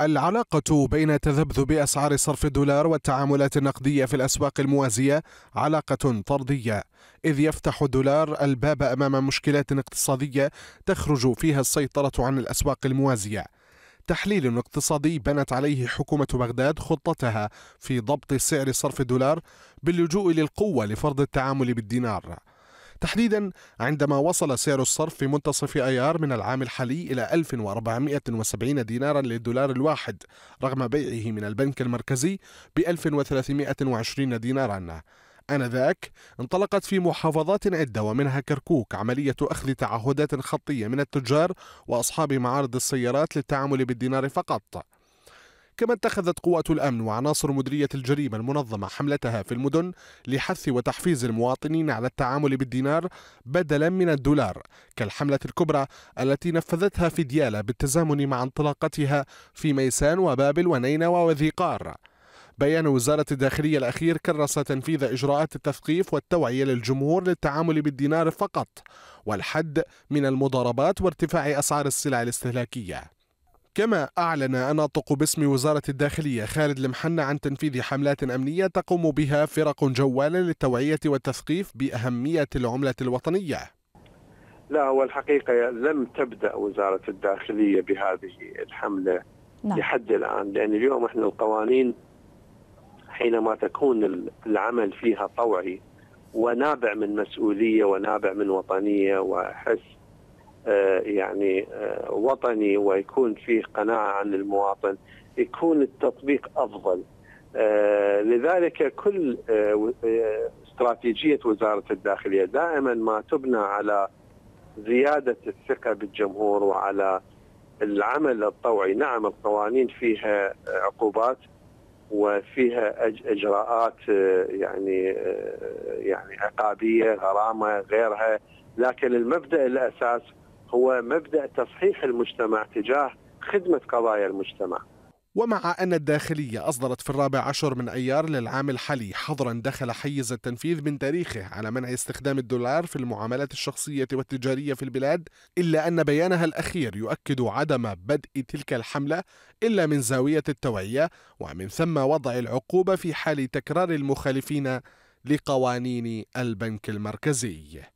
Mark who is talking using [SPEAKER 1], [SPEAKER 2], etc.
[SPEAKER 1] العلاقة بين تذبذب أسعار صرف الدولار والتعاملات النقدية في الأسواق الموازية علاقة طردية، إذ يفتح الدولار الباب أمام مشكلات اقتصادية تخرج فيها السيطرة عن الأسواق الموازية. تحليل اقتصادي بنت عليه حكومة بغداد خطتها في ضبط سعر صرف الدولار باللجوء للقوة لفرض التعامل بالدينار. تحديدا عندما وصل سعر الصرف في منتصف أيار من العام الحالي إلى 1470 دينارا للدولار الواحد رغم بيعه من البنك المركزي ب 1320 دينارا آنذاك انطلقت في محافظات عدة ومنها كركوك عملية أخذ تعهدات خطية من التجار وأصحاب معارض السيارات للتعامل بالدينار فقط كما اتخذت قوات الأمن وعناصر مديرية الجريمة المنظمة حملتها في المدن لحث وتحفيز المواطنين على التعامل بالدينار بدلا من الدولار كالحملة الكبرى التي نفذتها في ديالى بالتزامن مع انطلاقتها في ميسان وبابل ونينوى وذيقار بيان وزارة الداخلية الأخير كرس تنفيذ إجراءات التثقيف والتوعية للجمهور للتعامل بالدينار فقط والحد من المضاربات وارتفاع أسعار السلع الاستهلاكية كما أعلن أناطق باسم وزارة الداخلية خالد المحنة عن تنفيذ حملات أمنية تقوم بها فرق جوالة للتوعية والتثقيف بأهمية العملة الوطنية
[SPEAKER 2] لا هو الحقيقة لم تبدأ وزارة الداخلية بهذه الحملة نعم. لحد الآن لأن اليوم إحنا القوانين حينما تكون العمل فيها طوعي ونابع من مسؤولية ونابع من وطنية وحس آه، يعني آه، وطني ويكون فيه قناعة عن المواطن يكون التطبيق أفضل آه، لذلك كل استراتيجية وزارة الداخلية دائما ما تبنى على زيادة الثقة بالجمهور وعلى العمل الطوعي نعم القوانين فيها عقوبات وفيها اجراءات يعني يعني عقابيه غرامه غيرها لكن المبدا الاساس هو مبدا تصحيح المجتمع تجاه خدمه قضايا المجتمع.
[SPEAKER 1] ومع أن الداخلية أصدرت في الرابع عشر من أيار للعام الحالي حظرا دخل حيز التنفيذ من تاريخه على منع استخدام الدولار في المعاملات الشخصية والتجارية في البلاد إلا أن بيانها الأخير يؤكد عدم بدء تلك الحملة إلا من زاوية التوعية ومن ثم وضع العقوبة في حال تكرار المخالفين لقوانين البنك المركزي